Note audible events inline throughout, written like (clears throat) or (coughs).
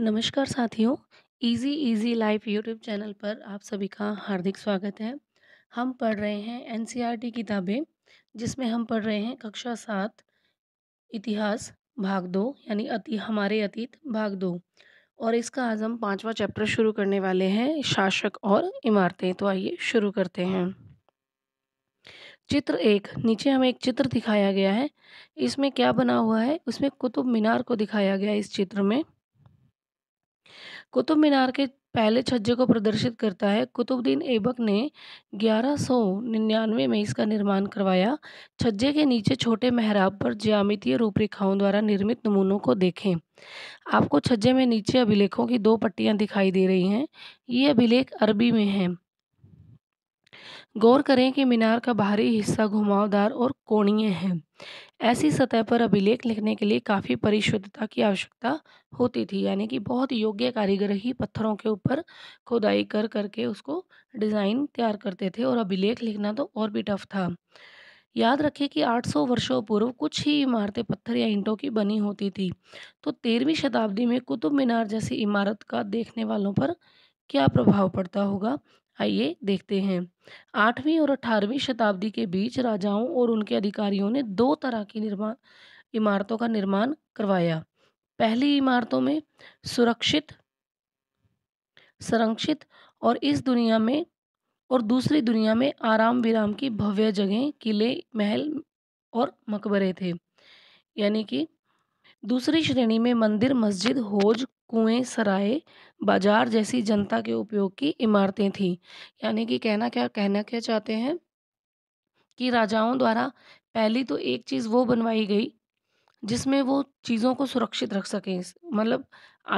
नमस्कार साथियों easy easy life YouTube channel पर आप सभी का हार्दिक स्वागत है हम पढ़ रहे हैं एनसीईआरटी e किताबें जिसमें हम पढ़ रहे हैं कक्षा सात इतिहास भाग दो यानी अति हमारे अतीत भाग दो और इसका आज हम पाँचवा चैप्टर शुरू करने वाले हैं शासक और इमारतें तो आइए शुरू करते हैं चित्र एक नीचे हमें एक चित्र दिखाया गया है इसमें क्या बना हुआ है उसमें कुतुब मीनार को दिखाया गया है इस चित्र में कुतुब मीनार के पहले छज्जे को प्रदर्शित करता है कुतुबुद्दीन ऐबक ने 1199 में इसका निर्माण करवाया छज्जे के नीचे छोटे मेहराब पर ज्यामितीय रूपरेखाओं द्वारा निर्मित नमूनों को देखें आपको छज्जे में नीचे अभिलेखों की दो पट्टियां दिखाई दे रही हैं ये अभिलेख अरबी में हैं गौर करें कि मीनार का बाहरी हिस्सा घुमावदार और कोणीय है ऐसी सतह पर अभिलेख लिखने के लिए काफ़ी परिशुद्धता की आवश्यकता होती थी यानी कि बहुत योग्य कारीगर ही पत्थरों के ऊपर खुदाई कर करके उसको डिज़ाइन तैयार करते थे और अभिलेख लिखना तो और भी टफ था याद रखें कि 800 वर्षों पूर्व कुछ ही इमारतें पत्थर या ईंटों की बनी होती थी तो तेरहवीं शताब्दी में कुतुब मीनार जैसी इमारत का देखने वालों पर क्या प्रभाव पड़ता होगा आइए देखते हैं आठवीं और अठारहवीं शताब्दी के बीच राजाओं और उनके अधिकारियों ने दो तरह की निर्माण इमारतों का निर्माण करवाया पहली इमारतों में सुरक्षित संरक्षित और इस दुनिया में और दूसरी दुनिया में आराम विराम की भव्य जगह किले महल और मकबरे थे यानी कि दूसरी श्रेणी में मंदिर मस्जिद होज कुएँ सराय बाजार जैसी जनता के उपयोग की इमारतें थीं यानी कि कहना क्या कहना क्या चाहते हैं कि राजाओं द्वारा पहली तो एक चीज़ वो बनवाई गई जिसमें वो चीज़ों को सुरक्षित रख सकें मतलब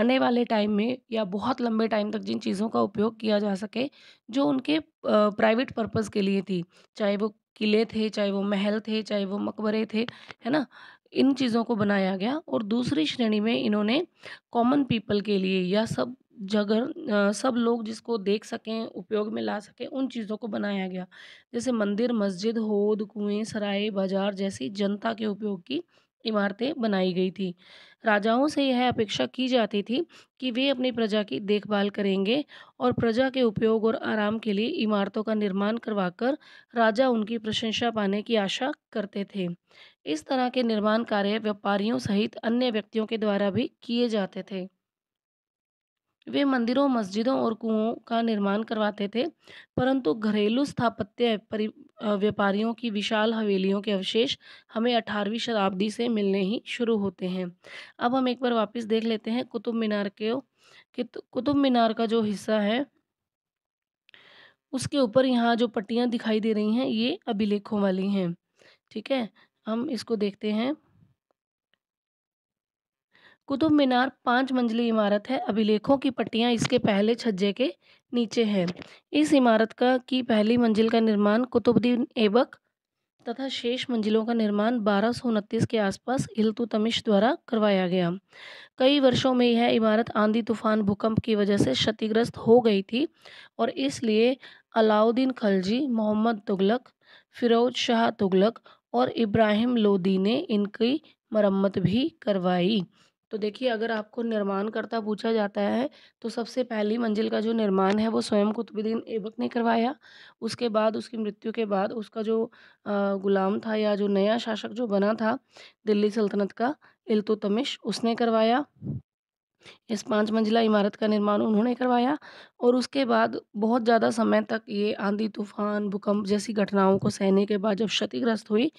आने वाले टाइम में या बहुत लंबे टाइम तक जिन चीज़ों का उपयोग किया जा सके जो उनके प्राइवेट पर्पज़ के लिए थी चाहे वो किले थे चाहे वो महल थे चाहे वो मकबरे थे है ना इन चीज़ों को बनाया गया और दूसरी श्रेणी में इन्होंने कॉमन पीपल के लिए या सब जगह सब लोग जिसको देख सकें उपयोग में ला सकें उन चीज़ों को बनाया गया जैसे मंदिर मस्जिद होद कुएं सराय बाजार जैसी जनता के उपयोग की इमारतें बनाई गई थी राजाओं से यह अपेक्षा की जाती थी कि वे अपनी प्रजा की देखभाल करेंगे और प्रजा के उपयोग और आराम के लिए इमारतों का निर्माण करवाकर राजा उनकी प्रशंसा पाने की आशा करते थे इस तरह के निर्माण कार्य व्यापारियों सहित अन्य व्यक्तियों के द्वारा भी किए जाते थे वे मंदिरों मस्जिदों और कुओं का निर्माण करवाते थे परंतु घरेलू स्थापत्य व्यापारियों की विशाल हवेलियों के अवशेष हमें 18वीं शताब्दी से मिलने ही शुरू होते हैं अब हम एक बार वापस देख लेते हैं कुतुब मीनार के कुतुब मीनार का जो हिस्सा है उसके ऊपर यहाँ जो पट्टियाँ दिखाई दे रही हैं ये अभिलेखों वाली हैं ठीक है हम इसको देखते हैं कुतुब मीनार पांच मंजिली इमारत है अभिलेखों की पट्टियां इसके पहले छज्जे के नीचे हैं इस इमारत का की पहली मंजिल का निर्माण कुतुबुद्दीन ऐबक तथा शेष मंजिलों का निर्माण बारह सौ उनतीस के आसपास हिलतु तमिश द्वारा करवाया गया कई वर्षों में यह इमारत आंधी तूफान भूकंप की वजह से क्षतिग्रस्त हो गई थी और इसलिए अलाउद्दीन खलजी मोहम्मद तुगलक फिरोज शाह तुगलक और इब्राहिम लोदी ने इनकी मरम्मत भी करवाई तो देखिए अगर आपको निर्माण करता पूछा जाता है तो सबसे पहली मंजिल का जो निर्माण है वो स्वयं कुतुबुद्दीन ऐबक ने करवाया उसके बाद उसकी मृत्यु के बाद उसका जो गुलाम था या जो नया शासक जो बना था दिल्ली सल्तनत का इल्तुतमिश उसने करवाया इस पाँच मंजिला इमारत का निर्माण उन्होंने करवाया और उसके बाद बहुत ज़्यादा समय तक ये आंधी तूफान भूकंप जैसी घटनाओं को सहने के बाद जब क्षतिग्रस्त हुई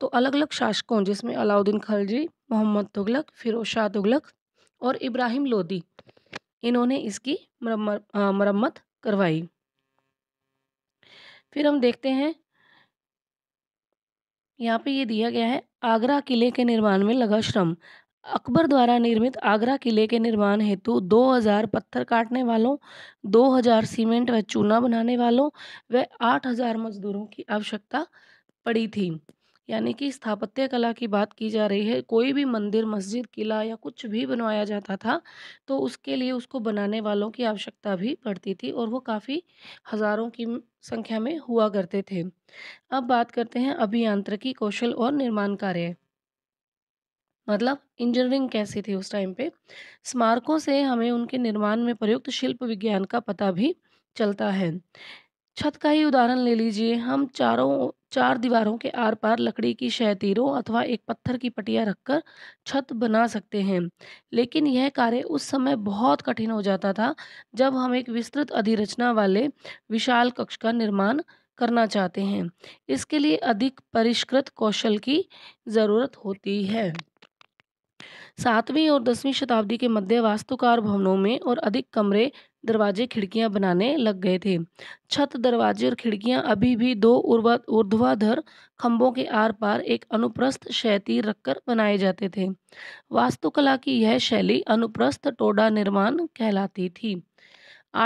तो अलग अलग शासकों जिसमें अलाउद्दीन खलजी मोहम्मद तुगलक फिरोज शाह तुगलक और इब्राहिम लोदी इन्होंने इसकी मरम्मत करवाई फिर हम देखते हैं यहाँ पे ये दिया गया है आगरा किले के निर्माण में लगा श्रम अकबर द्वारा निर्मित आगरा किले के निर्माण हेतु 2000 पत्थर काटने वालों 2000 सीमेंट व चूना बनाने वालों व 8000 मजदूरों की आवश्यकता पड़ी थी यानी कि स्थापत्य कला की बात की जा रही है कोई भी मंदिर मस्जिद किला या कुछ भी बनवाया जाता था तो उसके लिए उसको बनाने वालों की आवश्यकता भी पड़ती थी और वो काफ़ी हज़ारों की संख्या में हुआ करते थे अब बात करते हैं अभियांत्रिकी कौशल और निर्माण कार्य मतलब इंजीनियरिंग कैसी थी उस टाइम पे स्मारकों से हमें उनके निर्माण में प्रयुक्त शिल्प विज्ञान का पता भी चलता है छत का ही उदाहरण ले लीजिए हम चारों चार दीवारों के आर पार लकड़ी की शैतीरों अथवा एक पत्थर की पटिया रखकर छत बना सकते हैं लेकिन यह कार्य उस समय बहुत कठिन हो जाता था जब हम एक विस्तृत अधिरचना वाले विशाल कक्ष का निर्माण करना चाहते हैं इसके लिए अधिक परिष्कृत कौशल की ज़रूरत होती है सातवीं और दसवीं शताब्दी के मध्य वास्तुकार भवनों में और अधिक कमरे दरवाजे खिड़कियां बनाने लग गए थे छत दरवाजे और खिड़कियां अभी भी दो ऊर्ध्वाधर खंभों के आर पार एक अनुप्रस्थ शैती रखकर बनाए जाते थे वास्तुकला की यह शैली अनुप्रस्थ टोडा निर्माण कहलाती थी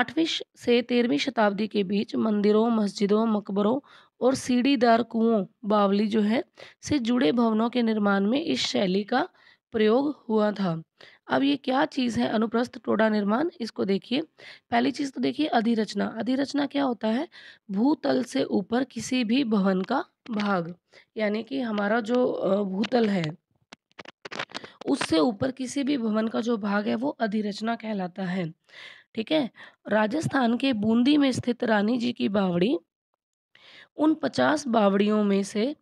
आठवीं से तेरहवीं शताब्दी के बीच मंदिरों मस्जिदों मकबरों और सीढ़ीदार कुओं बावली जो है से जुड़े भवनों के निर्माण में इस शैली का प्रयोग हुआ था अब ये क्या चीज़ है अनुप्रस्थ टोडा निर्माण इसको देखिए पहली चीज़ तो देखिए अधिरचना अधिरचना क्या होता है भूतल से ऊपर किसी भी भवन का भाग यानी कि हमारा जो भूतल है उससे ऊपर किसी भी भवन का जो भाग है वो अधिरचना कहलाता है ठीक है राजस्थान के बूंदी में स्थित रानी जी की बावड़ी उन पचास बावड़ियों में से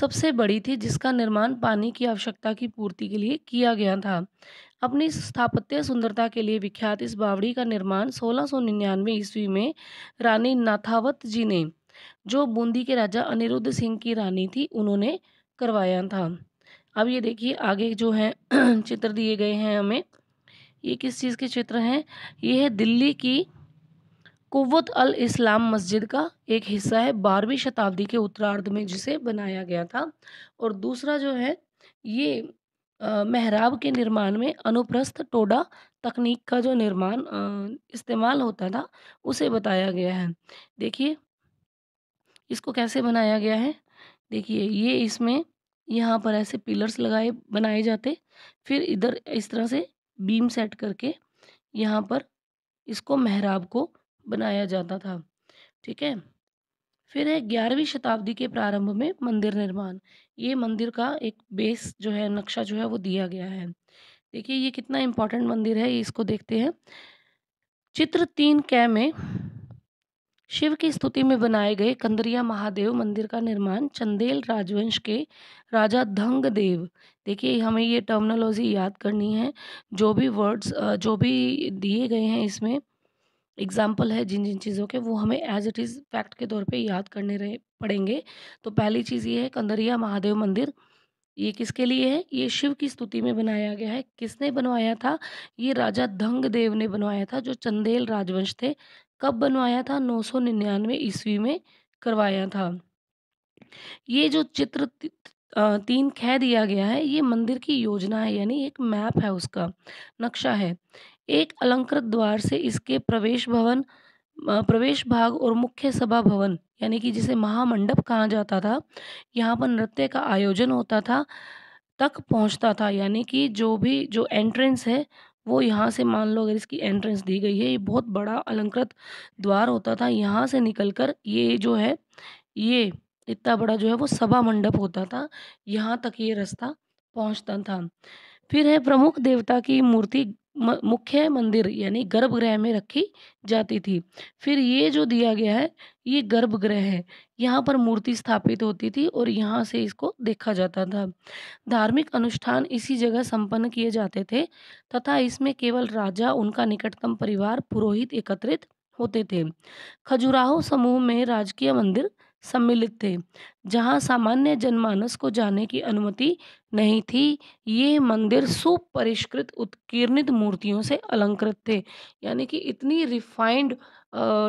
सबसे बड़ी थी जिसका निर्माण पानी की आवश्यकता की पूर्ति के लिए किया गया था अपनी स्थापत्य सुंदरता के लिए विख्यात इस बावड़ी का निर्माण 1699 ईस्वी में रानी नाथावत जी ने जो बूंदी के राजा अनिरुद्ध सिंह की रानी थी उन्होंने करवाया था अब ये देखिए आगे जो है (clears throat) चित्र दिए गए हैं हमें ये किस चीज़ के चित्र हैं ये है दिल्ली की कुत अल इस्लाम मस्जिद का एक हिस्सा है बारहवीं शताब्दी के उत्तरार्ध में जिसे बनाया गया था और दूसरा जो है ये मेहराब के निर्माण में अनुप्रस्थ टोडा तकनीक का जो निर्माण इस्तेमाल होता था उसे बताया गया है देखिए इसको कैसे बनाया गया है देखिए ये इसमें यहाँ पर ऐसे पिलर्स लगाए बनाए जाते फिर इधर इस तरह से बीम सेट करके यहाँ पर इसको मेहराब को बनाया जाता था ठीक है फिर है ग्यारहवीं शताब्दी के प्रारंभ में मंदिर निर्माण ये मंदिर का एक बेस जो है नक्शा जो है वो दिया गया है देखिए ये कितना इम्पोर्टेंट मंदिर है इसको देखते हैं चित्र तीन कै में शिव की स्तुति में बनाए गए कंदरिया महादेव मंदिर का निर्माण चंदेल राजवंश के राजा धंग देव देखिए हमें ये टर्मिनोलॉजी याद करनी है जो भी वर्ड्स जो भी दिए गए हैं इसमें एग्ज़ाम्पल है जिन जिन चीज़ों के वो हमें एज इट इज़ फैक्ट के तौर पे याद करने रहे पड़ेंगे तो पहली चीज़ ये है कंदरिया महादेव मंदिर ये किसके लिए है ये शिव की स्तुति में बनाया गया है किसने बनवाया था ये राजा धंग देव ने बनवाया था जो चंदेल राजवंश थे कब बनवाया था नौ सौ निन्यानवे ईस्वी में करवाया था ये जो चित्र तीन कह दिया गया है ये मंदिर की योजना है यानी एक मैप है उसका नक्शा है एक अलंकृत द्वार से इसके प्रवेश भवन प्रवेश भाग और मुख्य सभा भवन यानी कि जिसे महामंडप कहा जाता था यहाँ पर नृत्य का आयोजन होता था तक पहुँचता था यानी कि जो भी जो एंट्रेंस है वो यहाँ से मान लो अगर इसकी एंट्रेंस दी गई है ये बहुत बड़ा अलंकृत द्वार होता था यहाँ से निकलकर ये जो है ये इतना बड़ा जो है वो सभा मंडप होता था यहाँ तक ये रास्ता पहुँचता था फिर है प्रमुख देवता की मूर्ति मुख्य मंदिर यानी गर्भगृह में रखी जाती थी फिर ये जो दिया गया है ये गर्भगृह है यहाँ पर मूर्ति स्थापित होती थी और यहाँ से इसको देखा जाता था धार्मिक अनुष्ठान इसी जगह संपन्न किए जाते थे तथा इसमें केवल राजा उनका निकटतम परिवार पुरोहित एकत्रित होते थे खजुराहो समूह में राजकीय मंदिर सम्मिलित थे जहाँ सामान्य जनमानस को जाने की अनुमति नहीं थी ये मंदिर सुपरिष्कृत उत्कीर्णित मूर्तियों से अलंकृत थे यानी कि इतनी रिफाइंड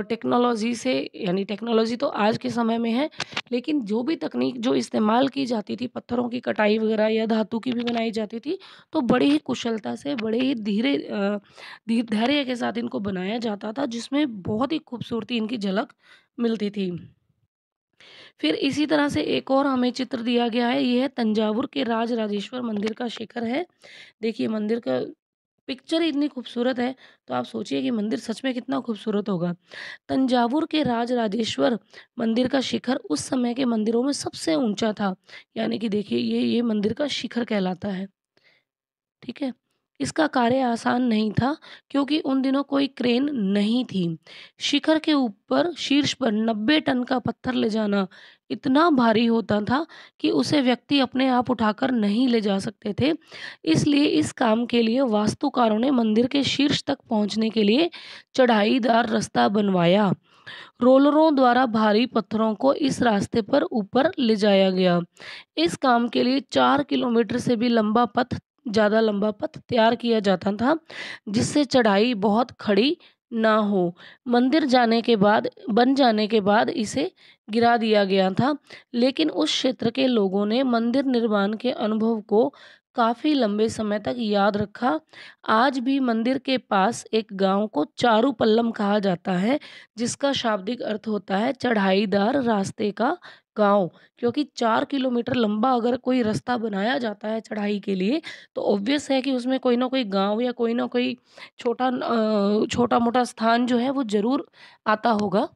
टेक्नोलॉजी से यानी टेक्नोलॉजी तो आज के समय में है लेकिन जो भी तकनीक जो इस्तेमाल की जाती थी पत्थरों की कटाई वगैरह या धातु की भी बनाई जाती थी तो बड़ी ही कुशलता से बड़े ही धीरे धीरे धैर्य के साथ इनको बनाया जाता था जिसमें बहुत ही खूबसूरती इनकी झलक मिलती थी फिर इसी तरह से एक और हमें चित्र दिया गया है यह है तंजावुर के राज राजेश्वर मंदिर का शिखर है देखिए मंदिर का पिक्चर इतनी खूबसूरत है तो आप सोचिए कि मंदिर सच में कितना खूबसूरत होगा तंजावुर के राज राजेश्वर मंदिर का शिखर उस समय के मंदिरों में सबसे ऊंचा था यानी कि देखिए ये ये मंदिर का शिखर कहलाता है ठीक है इसका कार्य आसान नहीं था क्योंकि उन दिनों कोई क्रेन नहीं थी शिखर के ऊपर शीर्ष पर नब्बे टन का पत्थर ले जाना इतना भारी होता था कि उसे व्यक्ति अपने आप उठाकर नहीं ले जा सकते थे इसलिए इस काम के लिए वास्तुकारों ने मंदिर के शीर्ष तक पहुंचने के लिए चढ़ाईदार रास्ता बनवाया रोलरों द्वारा भारी पत्थरों को इस रास्ते पर ऊपर ले जाया गया इस काम के लिए चार किलोमीटर से भी लंबा पथ ज़्यादा लंबा पथ तैयार किया जाता था जिससे चढ़ाई बहुत खड़ी ना हो मंदिर जाने के बाद बन जाने के बाद इसे गिरा दिया गया था लेकिन उस क्षेत्र के लोगों ने मंदिर निर्माण के अनुभव को काफ़ी लंबे समय तक याद रखा आज भी मंदिर के पास एक गांव को चारू पल्लम कहा जाता है जिसका शाब्दिक अर्थ होता है चढ़ाईदार रास्ते का गाँव क्योंकि चार किलोमीटर लंबा अगर कोई रास्ता बनाया जाता है चढ़ाई के लिए तो ऑब्वियस है कि उसमें कोई ना कोई गांव या कोई ना कोई छोटा छोटा मोटा स्थान जो है वो ज़रूर आता होगा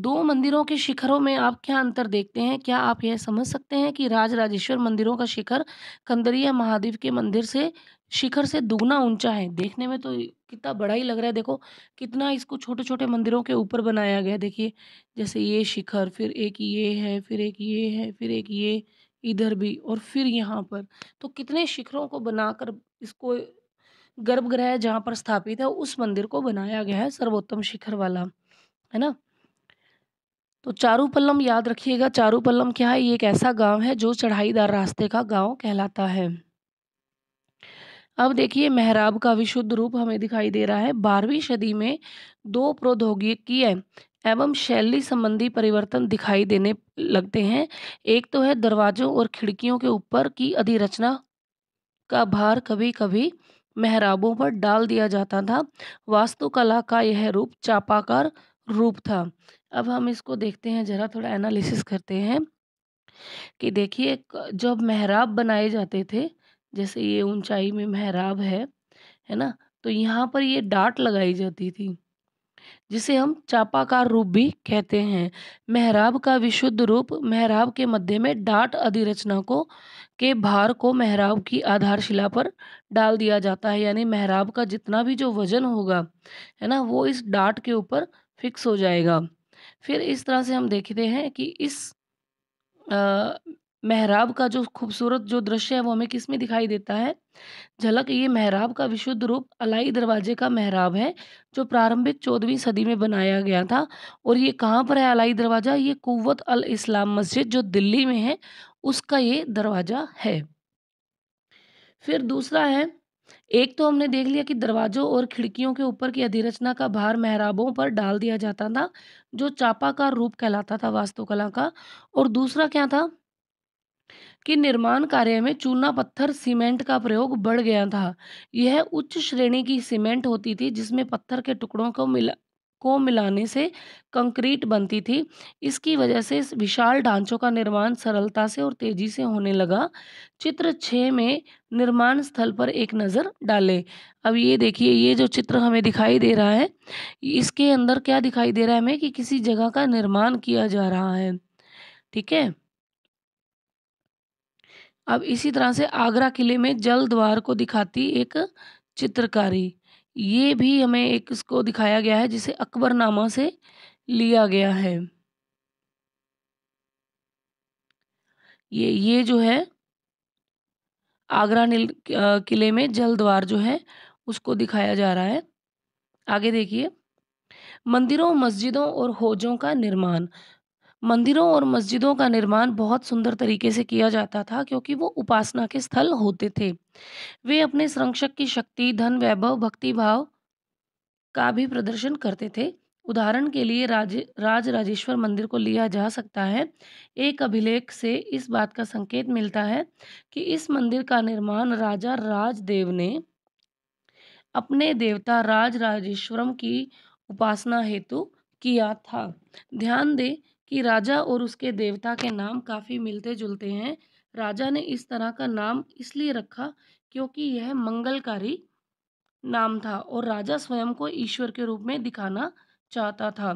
दो मंदिरों के शिखरों में आप क्या अंतर देखते हैं? क्या आप यह समझ सकते हैं कि राजराजेश्वर मंदिरों का शिखर कंदरिया महादेव के मंदिर से शिखर से दुगना ऊंचा है? देखने में तो कितना बड़ा ही लग रहा है देखो, कितना इसको छोटे-छोटे मंदिरों के ऊपर बनाया गया देखिए। जैसे ये शिखर, फिर एक ये है, फिर एक ये है, फिर एक ये, इधर भी और फिर यहाँ पर। तो कितने शिखरों को बनाकर इसको गर्भगृह जहाँ पर स्थापित है उस मंदिर को बनाया गया है सर्वोत्तम शिखर वाला। है ना? तो चारू पल्लम याद रखिएगा चारू पल्लम क्या है ये एक ऐसा गांव है जो चढ़ाईदार रास्ते का गांव कहलाता है अब देखिए मेहराब का विशुद्ध रूप हमें दिखाई दे रहा है बारहवीं सदी में दो प्रौद्योगिकीय एवं शैली संबंधी परिवर्तन दिखाई देने लगते हैं एक तो है दरवाजों और खिड़कियों के ऊपर की अधिरचना का भार कभी कभी मेहराबों पर डाल दिया जाता था वास्तुकला का यह रूप चापाकार रूप था। अब हम इसको देखते हैं ज़रा थोड़ा एनालिसिस करते हैं कि देखिए जब मेहराब बनाए जाते थे, जैसे ये ऊंचाई में मेहराब है, है ना? तो यहाँ पर ये डाट लगाई जाती थी, जिसे हम चापाकार रूप भी कहते हैं। मेहराब का विशुद्ध रूप मेहराब के मध्य में डाट अधिरचना को के भार को मेहराब की आधारशिला पर डाल दिया जाता है, यानी मेहराब का जितना भी जो वज़न होगा, है ना? वो इस डाट के ऊपर फिक्स हो जाएगा फिर इस तरह से हम देखते हैं कि इस आ, मेहराब का जो खूबसूरत जो दृश्य है वो हमें किस में दिखाई देता है झलक ये मेहराब का विशुद्ध रूप अलाई दरवाजे का मेहराब है जो प्रारंभिक चौदहवीं सदी में बनाया गया था और ये कहाँ पर है अलाई दरवाज़ा ये कुवत अल इस्लाम मस्जिद जो दिल्ली में है उसका ये दरवाज़ा है फिर दूसरा है एक तो हमने देख लिया कि दरवाज़ों और खिड़कियों के ऊपर की अधिरचना का भार मेहराबों पर डाल दिया जाता था जो चापाकार रूप कहलाता था वास्तुकला का और दूसरा क्या था कि निर्माण कार्य में चूना पत्थर सीमेंट का प्रयोग बढ़ गया था यह उच्च श्रेणी की सीमेंट होती थी जिसमें पत्थर के टुकड़ों को मिला को मिलाने से कंक्रीट बनती थी इसकी वजह से इस विशाल ढांचों का निर्माण सरलता से और तेजी से होने लगा चित्र छः में निर्माण स्थल पर एक नज़र डालें अब ये देखिए ये जो चित्र हमें दिखाई दे रहा है इसके अंदर क्या दिखाई दे रहा है हमें कि किसी जगह का निर्माण किया जा रहा है ठीक है अब इसी तरह से आगरा किले में जल द्वार को दिखाती एक चित्रकारी ये भी हमें एक इसको दिखाया गया है जिसे अकबरनामा से लिया गया है ये ये जो है आगरा नील किले में जल द्वार जो है उसको दिखाया जा रहा है आगे देखिए मंदिरों मस्जिदों और होजों का निर्माण मंदिरों और मस्जिदों का निर्माण बहुत सुंदर तरीके से किया जाता था क्योंकि वो उपासना के स्थल होते थे वे अपने संरक्षक की शक्ति धन वैभव भक्ति भाव का भी प्रदर्शन करते थे उदाहरण के लिए राज राज राजेश्वर मंदिर को लिया जा सकता है एक अभिलेख से इस बात का संकेत मिलता है कि इस मंदिर का निर्माण राजा राजदेव ने अपने देवता राज राजेश्वरम की उपासना हेतु किया था ध्यान दें कि राजा और उसके देवता के नाम काफ़ी मिलते जुलते हैं राजा ने इस तरह का नाम इसलिए रखा क्योंकि यह मंगलकारी नाम था और राजा स्वयं को ईश्वर के रूप में दिखाना चाहता था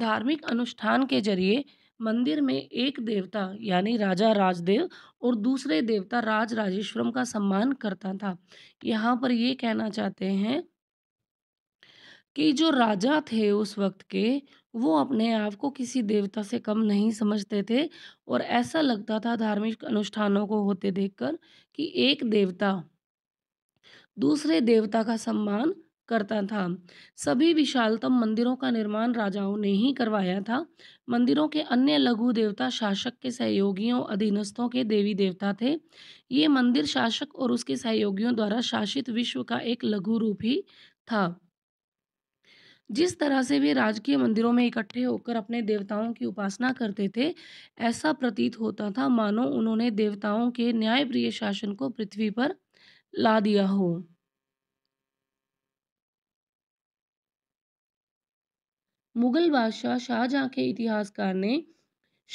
धार्मिक अनुष्ठान के जरिए मंदिर में एक देवता यानी राजा राजदेव और दूसरे देवता राज राजेश्वरम का सम्मान करता था यहाँ पर ये कहना चाहते हैं कि जो राजा थे उस वक्त के वो अपने आप को किसी देवता से कम नहीं समझते थे और ऐसा लगता था धार्मिक अनुष्ठानों को होते देखकर कि एक देवता दूसरे देवता का सम्मान करता था सभी विशालतम मंदिरों का निर्माण राजाओं ने ही करवाया था मंदिरों के अन्य लघु देवता शासक के सहयोगियों अधीनस्थों के देवी देवता थे ये मंदिर शासक और उसके सहयोगियों द्वारा शासित विश्व का एक लघु रूप ही था जिस तरह से वे राजकीय मंदिरों में इकट्ठे होकर अपने देवताओं की उपासना करते थे ऐसा प्रतीत होता था मानो उन्होंने देवताओं के न्यायप्रिय शासन को पृथ्वी पर ला दिया हो मुगल बादशाह शाहजहां के इतिहासकार ने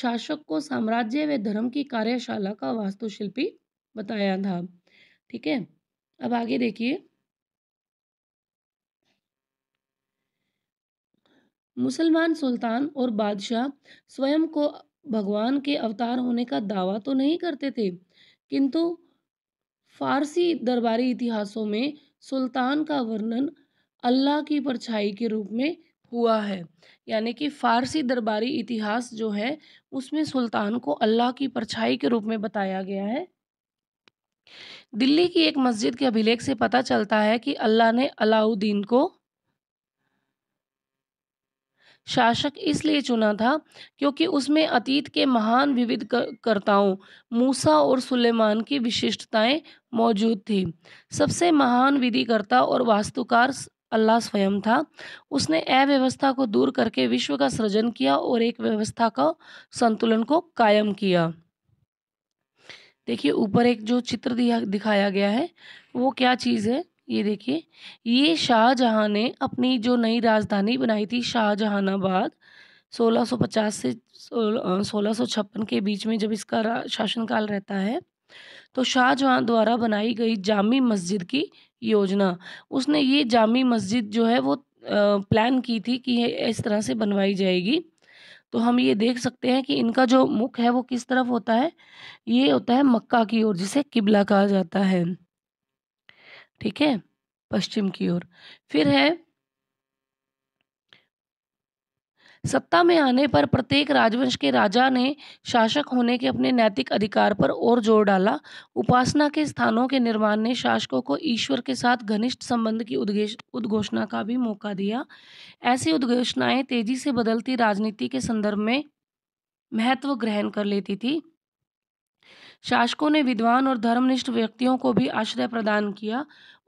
शासक को साम्राज्य व धर्म की कार्यशाला का वास्तुशिल्पी बताया था ठीक है अब आगे देखिए मुसलमान सुल्तान और बादशाह स्वयं को भगवान के अवतार होने का दावा तो नहीं करते थे किंतु फारसी दरबारी इतिहासों में सुल्तान का वर्णन अल्लाह की परछाई के रूप में हुआ है यानी कि फारसी दरबारी इतिहास जो है उसमें सुल्तान को अल्लाह की परछाई के रूप में बताया गया है दिल्ली की एक मस्जिद के अभिलेख से पता चलता है कि अल्लाह ने अलाउद्दीन को शासक इसलिए चुना था क्योंकि उसमें अतीत के महान विविध कर्ताओं मूसा और सुलेमान की विशिष्टताएं मौजूद थी सबसे महान विधिकर्ता और वास्तुकार अल्लाह स्वयं था उसने अव्यवस्था को दूर करके विश्व का सृजन किया और एक व्यवस्था का संतुलन को कायम किया देखिए ऊपर एक जो चित्र दिया दिखाया गया है वो क्या चीज़ है ये देखिए ये शाहजहाँ ने अपनी जो नई राजधानी बनाई थी शाहजहानाबाद 1650 से सोलह सौ छप्पन के बीच में जब इसका शासनकाल रहता है तो शाहजहाँ द्वारा बनाई गई जामी मस्जिद की योजना उसने ये जामी मस्जिद जो है वो प्लान की थी कि ये इस तरह से बनवाई जाएगी तो हम ये देख सकते हैं कि इनका जो मुख है वो किस तरफ होता है ये होता है मक्का की ओर जिसे किबला कहा जाता है ठीक है पश्चिम की ओर फिर है सत्ता में आने पर प्रत्येक राजवंश के राजा ने शासक होने के अपने नैतिक अधिकार पर और जोर डाला उपासना के स्थानों के निर्माण ने शासकों को ईश्वर के साथ घनिष्ठ संबंध की उद्घोषणा का भी मौका दिया ऐसी उद्घोषणाएं तेजी से बदलती राजनीति के संदर्भ में महत्व ग्रहण कर लेती थी शासकों ने विद्वान और धर्मनिष्ठ व्यक्तियों को भी आश्रय प्रदान किया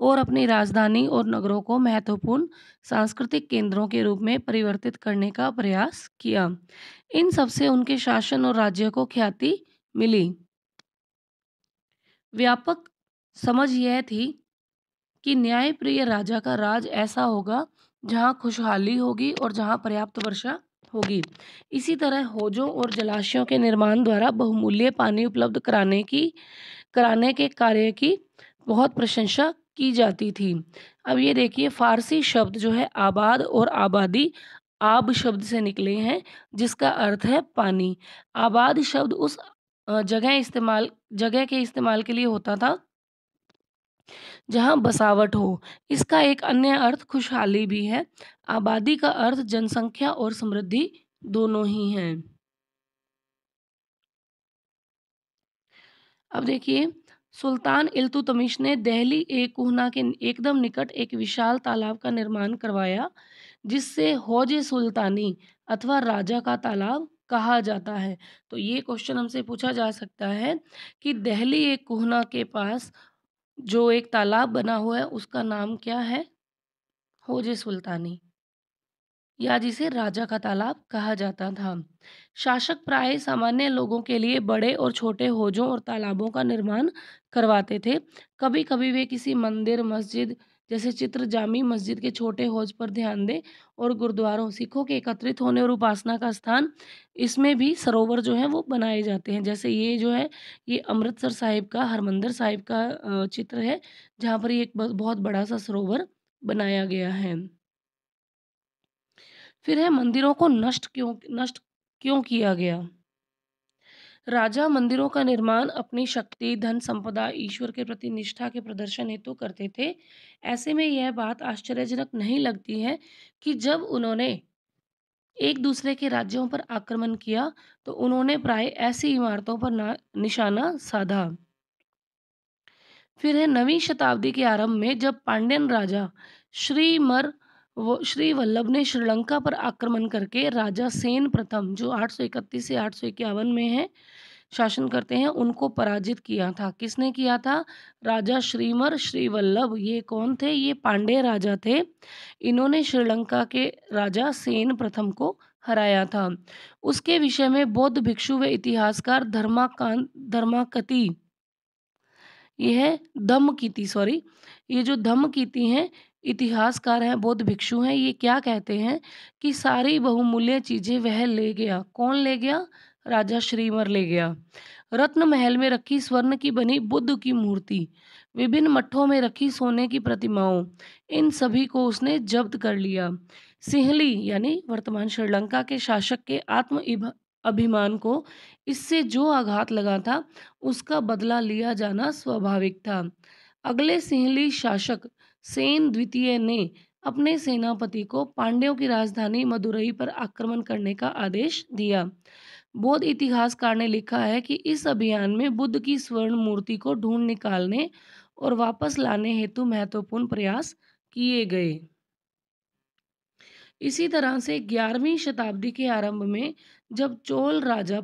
और अपनी राजधानी और नगरों को महत्वपूर्ण सांस्कृतिक केंद्रों के रूप में परिवर्तित करने का प्रयास किया इन सबसे उनके शासन और राज्य को ख्याति मिली व्यापक समझ यह थी कि न्यायप्रिय राजा का राज ऐसा होगा जहाँ खुशहाली होगी और जहाँ पर्याप्त वर्षा होगी इसी तरह होजों और जलाशयों के निर्माण द्वारा बहुमूल्य पानी उपलब्ध कराने की कराने के कार्य की बहुत प्रशंसा की जाती थी अब ये देखिए फारसी शब्द जो है आबाद और आबादी आब शब्द से निकले हैं जिसका अर्थ है पानी आबाद शब्द उस जगह इस्तेमाल जगह के इस्तेमाल के लिए होता था जहाँ बसावट हो इसका एक अन्य अर्थ खुशहाली भी है आबादी का अर्थ जनसंख्या और समृद्धि दोनों ही हैं अब देखिए सुल्तान इल्तुतमिश ने दहली एक कोहना के एकदम निकट एक विशाल तालाब का निर्माण करवाया जिससे हौज सुल्तानी अथवा राजा का तालाब कहा जाता है तो ये क्वेश्चन हमसे पूछा जा सकता है कि दहली एक कोहना के पास जो एक तालाब बना हुआ है उसका नाम क्या है? होजे सुल्तानी। या जिसे राजा का तालाब कहा जाता था। शासक प्राय सामान्य लोगों के लिए बड़े और छोटे होजों और तालाबों का निर्माण करवाते थे। कभी-कभी वे किसी मंदिर, मस्जिद जैसे चित्र जामी मस्जिद के छोटे हौज पर ध्यान दें और गुरुद्वारों सिखों के एकत्रित होने और उपासना का स्थान इसमें भी सरोवर जो है वो बनाए जाते हैं जैसे ये जो है ये अमृतसर साहिब का हरमंदर साहिब का चित्र है जहाँ पर एक बहुत बड़ा सा सरोवर बनाया गया है फिर है मंदिरों को नष्ट क्यों नष्ट क्यों किया गया राजा मंदिरों का निर्माण अपनी शक्ति धन संपदा ईश्वर के प्रति निष्ठा के प्रदर्शन हेतु करते थे ऐसे में यह बात आश्चर्यजनक नहीं लगती है कि जब उन्होंने एक दूसरे के राज्यों पर आक्रमण किया तो उन्होंने प्राय ऐसी इमारतों पर निशाना साधा फिर है नवी शताब्दी के आरंभ में जब पांड्यन राजा श्रीमर वो श्री वल्लभ ने श्रीलंका पर आक्रमण करके राजा सेन प्रथम जो 831 से आठ में है शासन करते हैं उनको पराजित किया था किसने किया था राजा श्रीमर श्रीवल्लभ ये कौन थे ये पांडे राजा थे इन्होंने श्रीलंका के राजा सेन प्रथम को हराया था उसके विषय में बौद्ध भिक्षु व इतिहासकार धर्माकांत धर्माकति यह है दम की सॉरी ये जो धम की हैं इतिहासकार हैं बौद्ध भिक्षु हैं ये क्या कहते हैं कि सारी बहुमूल्य चीज़ें वह ले गया कौन ले गया राजा श्रीमर ले गया रत्न महल में रखी स्वर्ण की बनी बुद्ध की मूर्ति विभिन्न मठों में रखी सोने की प्रतिमाओं इन सभी को उसने जब्त कर लिया सिंहली यानी वर्तमान श्रीलंका के शासक के आत्म अभिमान को इससे जो आघात लगा था उसका बदला लिया जाना स्वाभाविक था अगले सिंहली शासक सेन द्वितीय ने अपने सेनापति को पांड्यों की राजधानी मदुरई पर आक्रमण करने का आदेश दिया बौद्ध इतिहासकार ने लिखा है कि इस अभियान में बुद्ध की स्वर्ण मूर्ति को ढूंढ निकालने और वापस लाने हेतु महत्वपूर्ण प्रयास किए गए इसी तरह से ग्यारहवीं शताब्दी के आरंभ में जब चोल राजा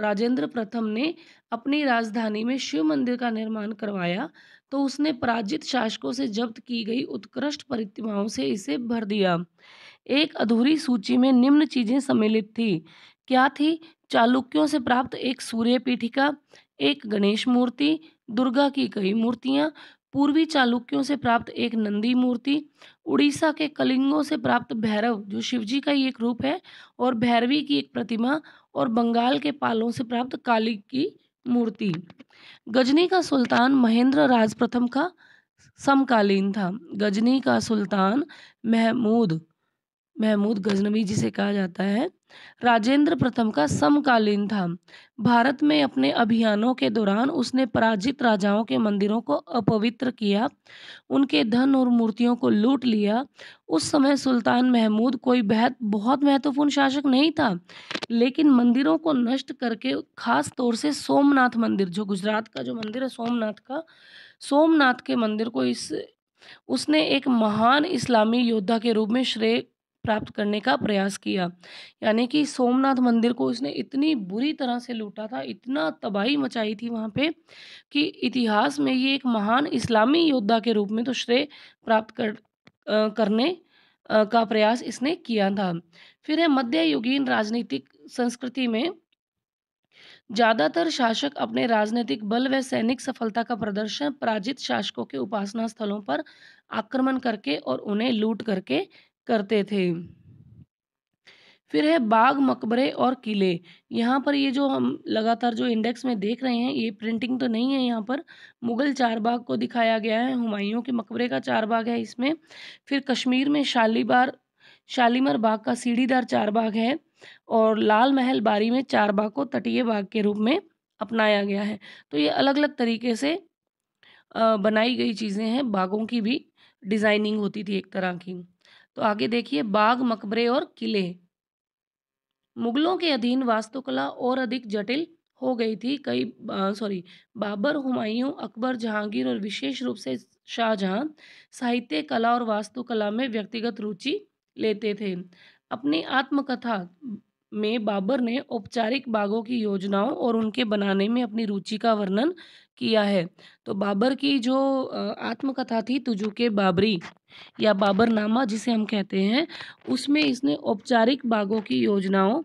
राजेंद्र प्रथम ने अपनी राजधानी में शिव मंदिर का निर्माण करवाया तो उसने पराजित शासकों से जब्त की गई उत्कृष्ट प्रतिमाओं से इसे भर दिया एक अधूरी सूची में निम्न चीजें सम्मिलित थी क्या थी चालुक्यों से प्राप्त एक सूर्य पीठिका एक गणेश मूर्ति दुर्गा की कई मूर्तियाँ पूर्वी चालुक्यों से प्राप्त एक नंदी मूर्ति उड़ीसा के कलिंगों से प्राप्त भैरव जो शिवजी का ही एक रूप है और भैरवी की एक प्रतिमा और बंगाल के पालों से प्राप्त काली की मूर्ति गजनी का सुल्तान महेंद्र राज प्रथम का समकालीन था गजनी का सुल्तान महमूद महमूद गजनवी जिसे कहा जाता है राजेंद्र प्रथम का समकालीन था भारत में अपने अभियानों के दौरान उसने पराजित राजाओं के मंदिरों को अपवित्र किया उनके धन और मूर्तियों को लूट लिया उस समय सुल्तान महमूद कोई बेहद बहुत महत्वपूर्ण शासक नहीं था लेकिन मंदिरों को नष्ट करके खास तौर से सोमनाथ मंदिर जो गुजरात का जो मंदिर है सोमनाथ का सोमनाथ के मंदिर को इस उसने एक महान इस्लामी योद्धा के रूप में श्रेय प्राप्त करने का प्रयास किया यानी कि सोमनाथ मंदिर को उसने इतनी बुरी तरह से लूटा था इतना तबाही मचाई थी वहाँ पे कि इतिहास में ये एक महान इस्लामी योद्धा के रूप में तो श्रेय प्राप्त कर आ, करने आ, का प्रयास इसने किया था फिर है मध्ययुगीन राजनीतिक संस्कृति में ज़्यादातर शासक अपने राजनीतिक बल व सैनिक सफलता का प्रदर्शन पराजित शासकों के उपासना स्थलों पर आक्रमण करके और उन्हें लूट करके करते थे फिर है बाग मकबरे और किले यहाँ पर ये जो हम लगातार जो इंडेक्स में देख रहे हैं ये प्रिंटिंग तो नहीं है यहाँ पर मुग़ल चार बाग को दिखाया गया है हुमायूं के मकबरे का चार बाग है इसमें फिर कश्मीर में शालीबार शालीमर बाग का सीढ़ीदार चार बाग है और लाल महल बारी में चार बाग को तटीय बाग के रूप में अपनाया गया है तो ये अलग अलग तरीके से बनाई गई चीज़ें हैं बागों की भी डिज़ाइनिंग होती थी एक तरह की तो आगे देखिए बाग मकबरे और किले मुगलों के अधीन वास्तुकला और अधिक जटिल हो गई थी कई सॉरी बाबर हुमायूं अकबर जहांगीर और विशेष रूप से शाहजहां साहित्य कला और वास्तुकला में व्यक्तिगत रुचि लेते थे अपनी आत्मकथा में बाबर ने औपचारिक बागों की योजनाओं और उनके बनाने में अपनी रुचि का वर्णन किया है तो बाबर की जो आत्मकथा थी तुजुके बाबरी या बाबरनामा जिसे हम कहते हैं उसमें इसने औपचारिक बागों की योजनाओं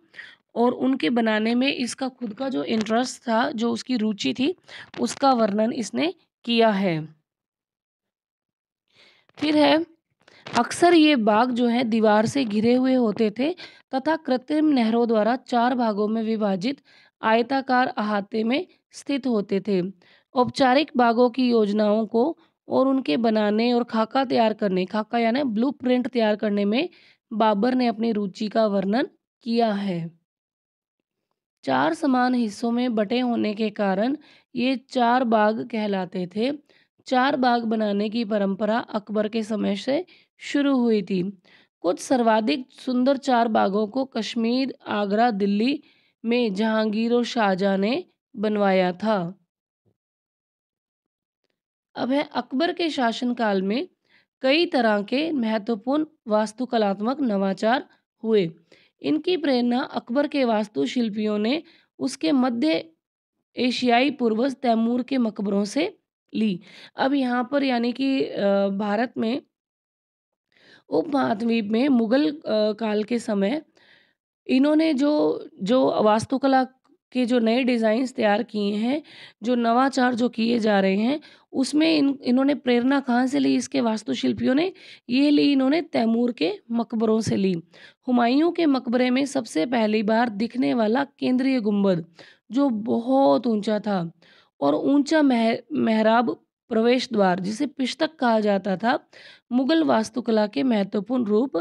और उनके बनाने में इसका खुद का जो इंटरेस्ट था जो उसकी रुचि थी उसका वर्णन इसने किया है फिर है अक्सर ये बाग जो है दीवार से घिरे हुए होते थे तथा कृत्रिम नहरों द्वारा चार भागों में विभाजित आयताकार अहाते में स्थित होते थे औपचारिक बागों की योजनाओं को और उनके बनाने और खाका तैयार करने खाका यानी ब्लू प्रिंट तैयार करने में बाबर ने अपनी रुचि का वर्णन किया है चार समान हिस्सों में बटे होने के कारण ये चार बाग कहलाते थे चार बाग बनाने की परंपरा अकबर के समय से शुरू हुई थी कुछ सर्वाधिक सुंदर चार बागों को कश्मीर आगरा दिल्ली में जहांगीर और शाहजहाँ ने बनवाया था अब है अकबर के शासनकाल में कई तरह के महत्वपूर्ण वास्तुकलात्मक नवाचार हुए इनकी प्रेरणा अकबर के वास्तुशिल्पियों ने उसके मध्य एशियाई पूर्वज तैमूर के मकबरों से ली अब यहाँ पर यानी कि भारत में उपमहाद्वीप में मुगल काल के समय इन्होंने जो जो वास्तुकला के जो नए डिज़ाइंस तैयार किए हैं जो नवाचार जो किए जा रहे हैं उसमें इन इन्होंने प्रेरणा कहाँ से ली इसके वास्तुशिल्पियों ने ये ली इन्होंने तैमूर के मकबरों से ली हुमायूं के मकबरे में सबसे पहली बार दिखने वाला केंद्रीय गुंबद जो बहुत ऊंचा था और ऊंचा मह, मेहराब प्रवेश द्वार जिसे पिश्तक कहा जाता था मुगल वास्तुकला के महत्वपूर्ण रूप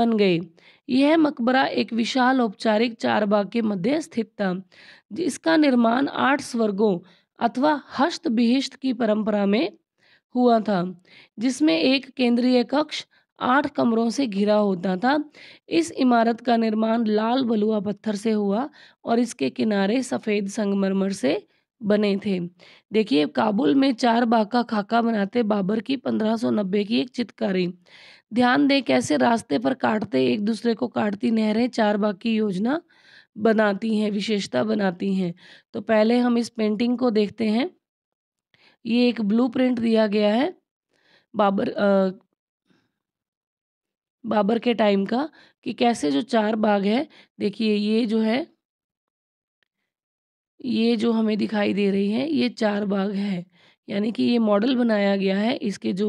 बन गई यह मकबरा एक विशाल औपचारिक चारबाग के मध्य स्थित था जिसका निर्माण आठ स्वर्गों अथवा हस्त बिहिष्ट की परंपरा में हुआ था जिसमें एक केंद्रीय कक्ष आठ कमरों से घिरा होता था इस इमारत का निर्माण लाल बलुआ पत्थर से हुआ और इसके किनारे सफ़ेद संगमरमर से बने थे देखिए काबुल में चार बाग का खाका बनाते बाबर की 1590 की एक चित्रकारी ध्यान दें कैसे रास्ते पर काटते एक दूसरे को काटती नहरें चार बाकी योजना बनाती हैं विशेषता बनाती हैं तो पहले हम इस पेंटिंग को देखते हैं ये एक ब्लू प्रिंट दिया गया है बाबर आ, बाबर के टाइम का कि कैसे जो चार बाग है देखिए ये जो है ये जो हमें दिखाई दे रही है ये चार बाग है यानी कि ये मॉडल बनाया गया है इसके जो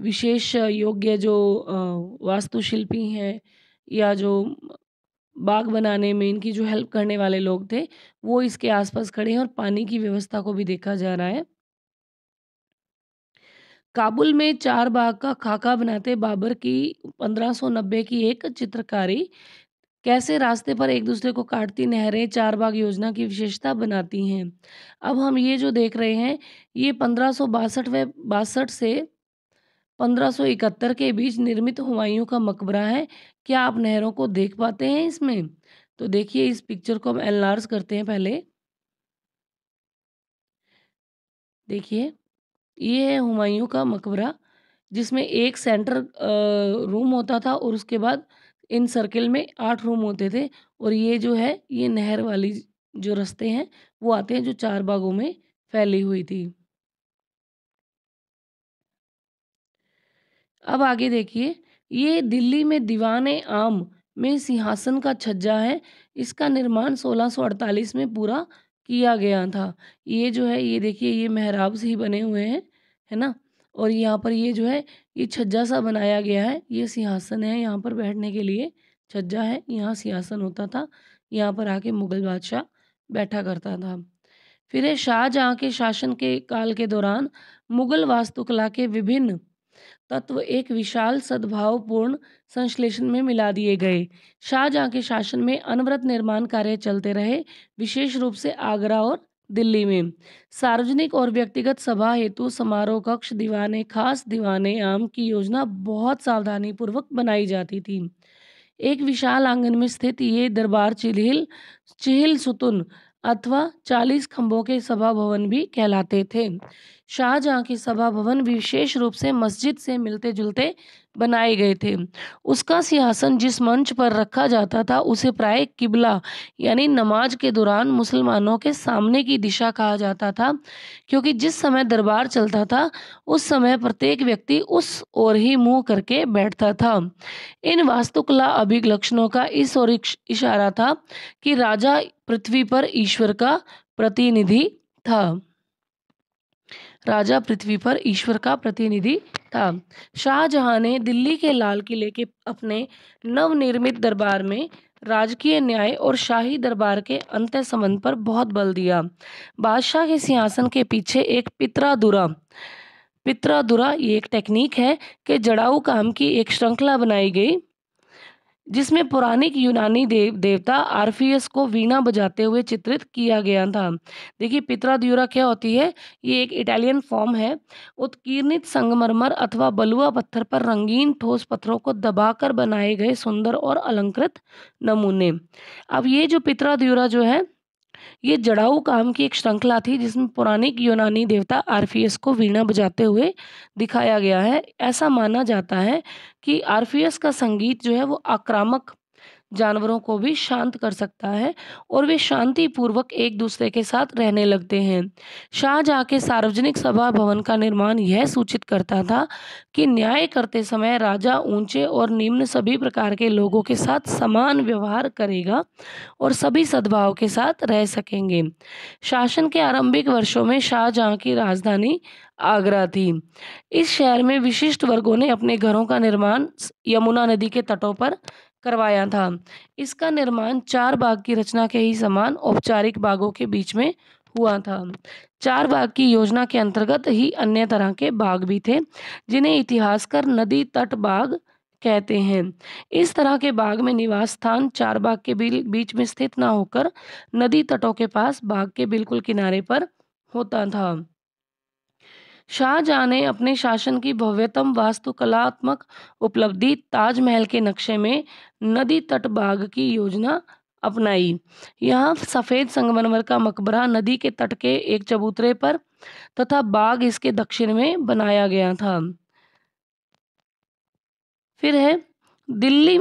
विशेष योग्य जो वास्तुशिल्पी हैं या जो बाग बनाने में इनकी जो हेल्प करने वाले लोग थे वो इसके आसपास खड़े हैं और पानी की व्यवस्था को भी देखा जा रहा है काबुल में चार बाग का खाका बनाते बाबर की 1590 की एक चित्रकारी कैसे रास्ते पर एक दूसरे को काटती नहरें चार बाग योजना की विशेषता बनाती हैं अब हम ये जो देख रहे हैं ये पंद्रह सौ बासठ व बासठ से 1571 के बीच निर्मित हुमायूं का मकबरा है क्या आप नहरों को देख पाते हैं इसमें तो देखिए इस पिक्चर को हम एनलार्ज करते हैं पहले देखिए ये है हुमायूं का मकबरा जिसमें एक सेंटर रूम होता था और उसके बाद इन सर्किल में आठ रूम होते थे और ये जो है ये नहर वाली जो रास्ते हैं वो आते हैं जो चार बागों में फैली हुई थी अब आगे देखिए ये दिल्ली में दीवान आम में सिंहासन का छज्जा है इसका निर्माण 1648 में पूरा किया गया था ये जो है ये देखिए ये मेहराब से ही बने हुए हैं है ना और यहाँ पर ये जो है ये छज्जा सा बनाया गया है ये सिंहासन है यहाँ पर बैठने के लिए छज्जा है यहाँ सिंहासन होता था यहाँ पर आके मुगल बादशाह बैठा करता था फिर शाहजहाँ के शासन के काल के दौरान मुगल वास्तुकला के विभिन्न तत्व एक विशाल सद्भावपूर्ण संश्लेषण में मिला दिए गए शाहजहां के शासन में अनवरत निर्माण कार्य चलते रहे विशेष रूप से आगरा और दिल्ली में सार्वजनिक और व्यक्तिगत सभा हेतु समारोह कक्ष दीवाने खास दीवाने आम की योजना बहुत सावधानी पूर्वक बनाई जाती थी एक विशाल आंगन में स्थित ये दरबार चिलहिल चिहिल सुतुन अथवा चालीस खंभों के सभा भवन भी कहलाते थे शाहजहाँ के सभा भवन भी विशेष रूप से मस्जिद से मिलते जुलते बनाए गए थे उसका सिंहासन जिस मंच पर रखा जाता था उसे प्राय किबला यानी नमाज के दौरान मुसलमानों के सामने की दिशा कहा जाता था क्योंकि जिस समय दरबार चलता था उस समय प्रत्येक व्यक्ति उस ओर ही मुंह करके बैठता था इन वास्तुकला अभिलक्षणों का इस ओर इशारा था कि राजा पृथ्वी पर ईश्वर का प्रतिनिधि था राजा पृथ्वी पर ईश्वर का प्रतिनिधि था शाहजहां ने दिल्ली के लाल किले के अपने नवनिर्मित दरबार में राजकीय न्याय और शाही दरबार के अंत संबंध पर बहुत बल दिया बादशाह के सिंहासन के पीछे एक पित्रादुरा पित्रादुरा ये एक टेक्निक है कि जड़ाऊ काम की एक श्रृंखला बनाई गई जिसमें पौराणिक यूनानी देव देवता आरफियस को वीणा बजाते हुए चित्रित किया गया था देखिए पित्रा द्यूरा क्या होती है ये एक इटालियन फॉर्म है उत्कीर्णित संगमरमर अथवा बलुआ पत्थर पर रंगीन ठोस पत्थरों को दबाकर बनाए गए सुंदर और अलंकृत नमूने अब ये जो पित्रा द्यूरा जो है ये जड़ाऊ काम की एक श्रृंखला थी जिसमें पौराणिक यूनानी देवता आरफियस को वीणा बजाते हुए दिखाया गया है ऐसा माना जाता है कि आरफियस का संगीत जो है वो आक्रामक जानवरों को भी शांत कर सकता है और वे शांतिपूर्वक एक दूसरे के साथ रहने लगते हैं शाहजहाँ के सार्वजनिक सभा भवन का निर्माण यह सूचित करता था कि न्याय करते समय राजा ऊंचे और निम्न सभी प्रकार के लोगों के साथ समान व्यवहार करेगा और सभी सद्भाव के साथ रह सकेंगे शासन के आरंभिक वर्षों में शाहजहाँ की राजधानी आगरा थी इस शहर में विशिष्ट वर्गों ने अपने घरों का निर्माण यमुना नदी के तटों पर करवाया था इसका निर्माण चार बाग की रचना के ही समान औपचारिक बागों के बीच में हुआ था चार बाग की योजना के अंतर्गत ही अन्य तरह के बाग भी थे जिन्हें इतिहासकार नदी तट बाग कहते हैं इस तरह के बाग में निवास स्थान चार बाग के बीच में स्थित ना होकर नदी तटों के पास बाग के बिल्कुल किनारे पर होता था शाहजहां ने अपने शासन की भव्यतम वास्तुकलात्मक उपलब्धि ताजमहल के नक्शे में नदी तट बाग की योजना अपनाई यहाँ सफ़ेद संगमरमर का मकबरा नदी के तट के एक चबूतरे पर तथा बाग इसके दक्षिण में बनाया गया था फिर है दिल्ली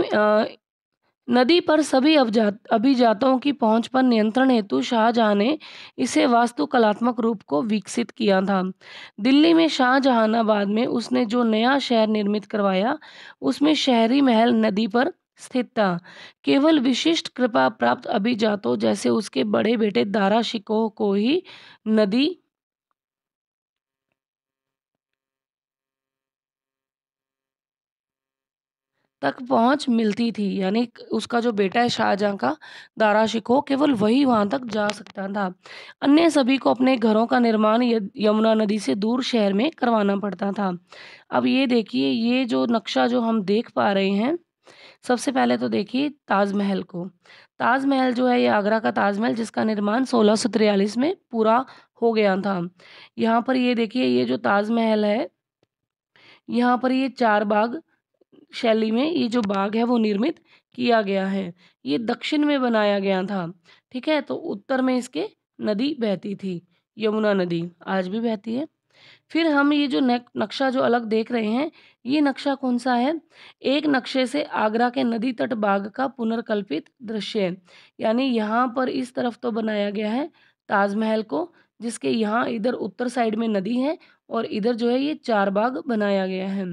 नदी पर सभी अभिजात अभिजातों की पहुंच पर नियंत्रण हेतु शाहजहां ने इसे वास्तुकलात्मक रूप को विकसित किया था दिल्ली में शाहजहानाबाद में उसने जो नया शहर निर्मित करवाया उसमें शहरी महल नदी पर स्थित था केवल विशिष्ट कृपा प्राप्त अभिजातों जैसे उसके बड़े बेटे दारा शिकोह को ही नदी तक पहुँच मिलती थी यानी उसका जो बेटा है शाहजहाँ का दारा शिको केवल वही वहाँ तक जा सकता था अन्य सभी को अपने घरों का निर्माण यमुना नदी से दूर शहर में करवाना पड़ता था अब ये देखिए ये जो नक्शा जो हम देख पा रहे हैं सबसे पहले तो देखिए ताजमहल को ताजमहल जो है ये आगरा का ताजमहल जिसका निर्माण सोलह में पूरा हो गया था यहाँ पर ये देखिए ये जो ताजमहल है यहाँ पर ये चार बाग शैली में ये जो बाग है वो निर्मित किया गया है ये दक्षिण में बनाया गया था ठीक है तो उत्तर में इसके नदी बहती थी यमुना नदी आज भी बहती है फिर हम ये जो नक्शा जो अलग देख रहे हैं ये नक्शा कौन सा है एक नक्शे से आगरा के नदी तट बाग का पुनर्कल्पित दृश्य यानी यहाँ पर इस तरफ तो बनाया गया है ताजमहल को जिसके यहाँ इधर उत्तर साइड में नदी है और इधर जो है ये चार बाग बनाया गया है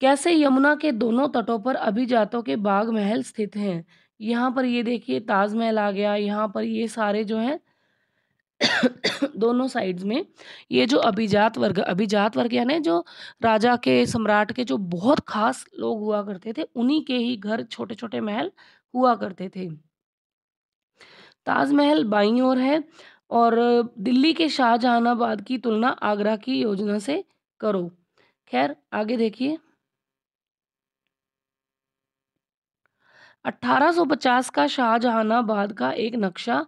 कैसे यमुना के दोनों तटों पर अभिजातों के बाग महल स्थित हैं यहाँ पर ये देखिए ताजमहल आ गया यहाँ पर ये सारे जो हैं (coughs) दोनों साइड्स में ये जो अभिजात वर्ग अभिजात वर्ग यानी जो राजा के सम्राट के जो बहुत खास लोग हुआ करते थे उन्हीं के ही घर छोटे छोटे महल हुआ करते थे ताजमहल बाई ओर है और दिल्ली के शाहजहानाबाद की तुलना आगरा की योजना से करो खैर आगे देखिए 1850 का शाहजहानाबाद का एक नक्शा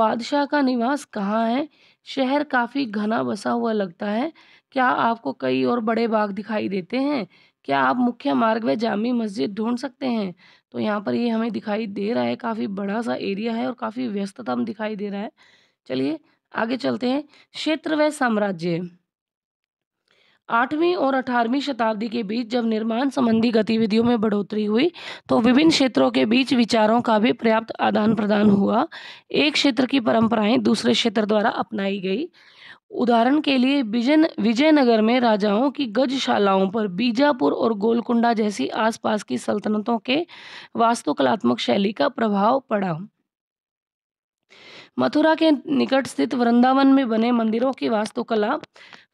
बादशाह का निवास कहाँ है शहर काफ़ी घना बसा हुआ लगता है क्या आपको कई और बड़े बाग दिखाई देते हैं क्या आप मुख्य मार्ग व जामी मस्जिद ढूंढ सकते हैं तो यहाँ पर ये हमें दिखाई दे रहा है काफ़ी बड़ा सा एरिया है और काफ़ी व्यस्तता दिखाई दे रहा है चलिए आगे चलते हैं क्षेत्र व साम्राज्य आठवीं और अठारहवीं शताब्दी के बीच जब निर्माण संबंधी गतिविधियों में बढ़ोतरी हुई तो विभिन्न क्षेत्रों के बीच विचारों का भी पर्याप्त आदान प्रदान हुआ एक क्षेत्र की परंपराएं दूसरे क्षेत्र द्वारा अपनाई गई उदाहरण के लिए विजय विजयनगर में राजाओं की गजशालाओं पर बीजापुर और गोलकुंडा जैसी आसपास की सल्तनतों के वास्तुकलात्मक शैली का प्रभाव पड़ा मथुरा के निकट स्थित वृंदावन में बने मंदिरों की वास्तुकला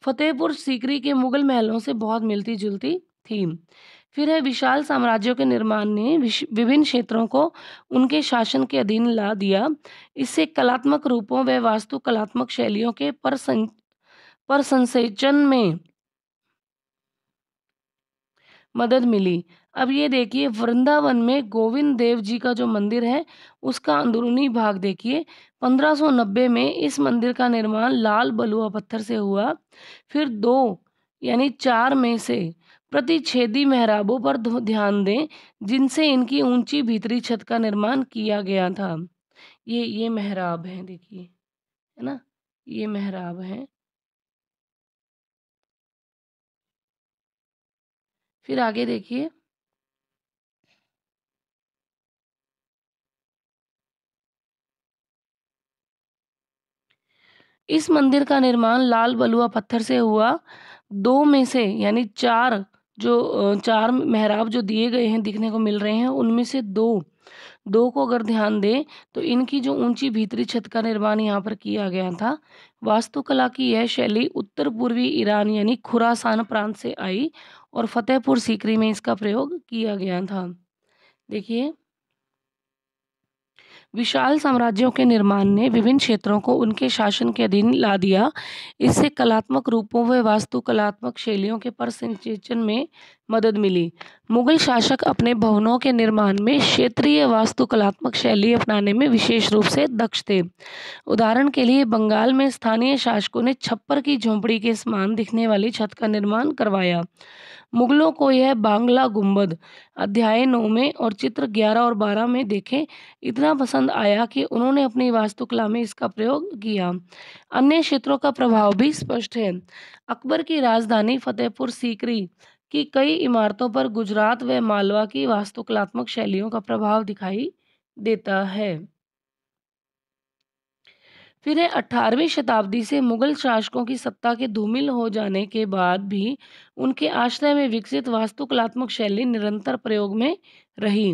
फतेहपुर सीकरी के मुगल महलों से बहुत मिलती जुलती थी फिर है विशाल साम्राज्यों के निर्माण ने विभिन्न क्षेत्रों को उनके शासन के अधीन ला दिया इससे कलात्मक रूपों व कलात्मक शैलियों के परसं पर संसेचन में मदद मिली अब ये देखिए वृंदावन में गोविंद देव जी का जो मंदिर है उसका अंदरूनी भाग देखिए 1590 में इस मंदिर का निर्माण लाल बलुआ पत्थर से हुआ फिर दो यानी चार में से प्रतिच्छेदी मेहराबों पर ध्यान दें जिनसे इनकी ऊंची भीतरी छत का निर्माण किया गया था ये ये मेहराब हैं देखिए है ना ये मेहराब हैं फिर आगे देखिए इस मंदिर का निर्माण लाल बलुआ पत्थर से हुआ दो में से यानी चार जो चार मेहराब जो दिए गए हैं दिखने को मिल रहे हैं उनमें से दो दो को अगर ध्यान दें तो इनकी जो ऊंची भीतरी छत का निर्माण यहाँ पर किया गया था वास्तुकला की यह शैली उत्तर पूर्वी ईरान यानी खुरासान प्रांत से आई और फतेहपुर सीकरी में इसका प्रयोग किया गया था देखिए विशाल साम्राज्यों के निर्माण ने विभिन्न क्षेत्रों को उनके शासन के अधीन ला दिया इससे कलात्मक रूपों व वास्तुकलात्मक शैलियों के प्रसंचेचन में मदद मिली मुगल शासक अपने भवनों के निर्माण में क्षेत्रीय वास्तुकलात्मक शैली अपनाने में विशेष रूप से दक्ष थे उदाहरण के लिए बंगाल में स्थानीय शासकों ने छप्पर की झोंपड़ी के समान दिखने वाली छत का निर्माण करवाया मुगलों को यह बांग्ला गुंबद अध्याय नौ में और चित्र ग्यारह और बारह में देखें इतना पसंद आया कि उन्होंने अपनी वास्तुकला में इसका प्रयोग किया अन्य क्षेत्रों का प्रभाव भी स्पष्ट है अकबर की राजधानी फतेहपुर सीकरी की कई इमारतों पर गुजरात व मालवा की वास्तुकलात्मक शैलियों का प्रभाव दिखाई देता है फिर अठारहवीं शताब्दी से मुगल शासकों की सत्ता के धूमिल हो जाने के बाद भी उनके आश्रय में विकसित वास्तुकलात्मक शैली निरंतर प्रयोग में रही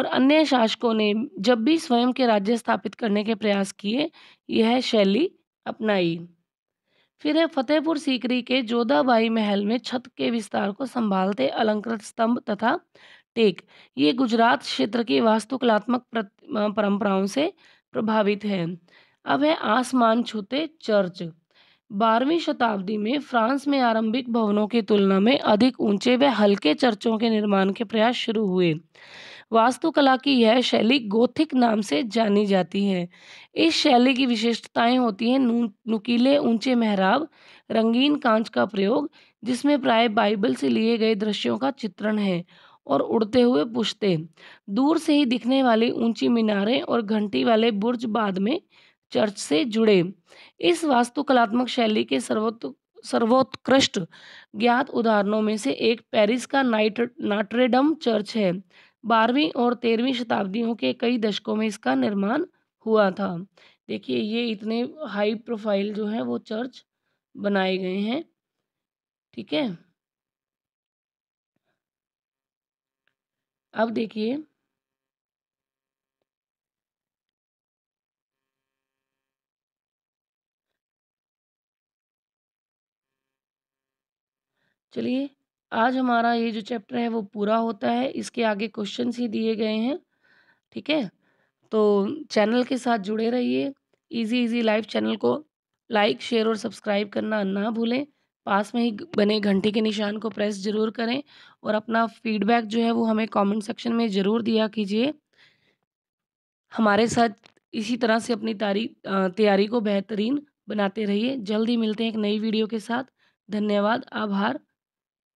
और अन्य शासकों ने जब भी स्वयं के राज्य स्थापित करने के प्रयास किए यह शैली अपनाई फिर है फतेहपुर सीकरी के जोधाबाई महल में छत के विस्तार को संभालते अलंकृत स्तंभ तथा टेक ये गुजरात क्षेत्र की वास्तुकलात्मक परंपराओं से प्रभावित है अब है आसमान छूते चर्च बारहवीं शताब्दी में फ्रांस में आरंभिक भवनों की तुलना में अधिक ऊंचे व हल्के चर्चों के निर्माण के प्रयास शुरू हुए वास्तुकला की यह शैली गोथिक नाम से जानी जाती है इस शैली की विशेषताएं होती हैं नू नुकीले ऊंचे मेहराब रंगीन कांच का प्रयोग जिसमें प्राय बाइबल से लिए गए दृश्यों का चित्रण है और उड़ते हुए पुश्ते दूर से ही दिखने वाली ऊंची मीनारें और घंटी वाले बुर्ज बाद में चर्च से जुड़े इस वास्तुकलात्मक शैली के सर्वोत् सर्वोत्कृष्ट ज्ञात उदाहरणों में से एक पेरिस का नाइट नाट्रेडम चर्च है बारहवीं और तेरहवीं शताब्दियों के कई दशकों में इसका निर्माण हुआ था देखिए ये इतने हाई प्रोफाइल जो है वो चर्च बनाए गए हैं ठीक है अब देखिए चलिए आज हमारा ये जो चैप्टर है वो पूरा होता है इसके आगे क्वेश्चन ही दिए गए हैं ठीक है तो चैनल के साथ जुड़े रहिए इजी इजी लाइफ चैनल को लाइक शेयर और सब्सक्राइब करना ना भूलें पास में ही बने घंटे के निशान को प्रेस ज़रूर करें और अपना फीडबैक जो है वो हमें कमेंट सेक्शन में ज़रूर दिया कीजिए हमारे साथ इसी तरह से अपनी तारी तैयारी को बेहतरीन बनाते रहिए जल्द ही मिलते हैं एक नई वीडियो के साथ धन्यवाद आभार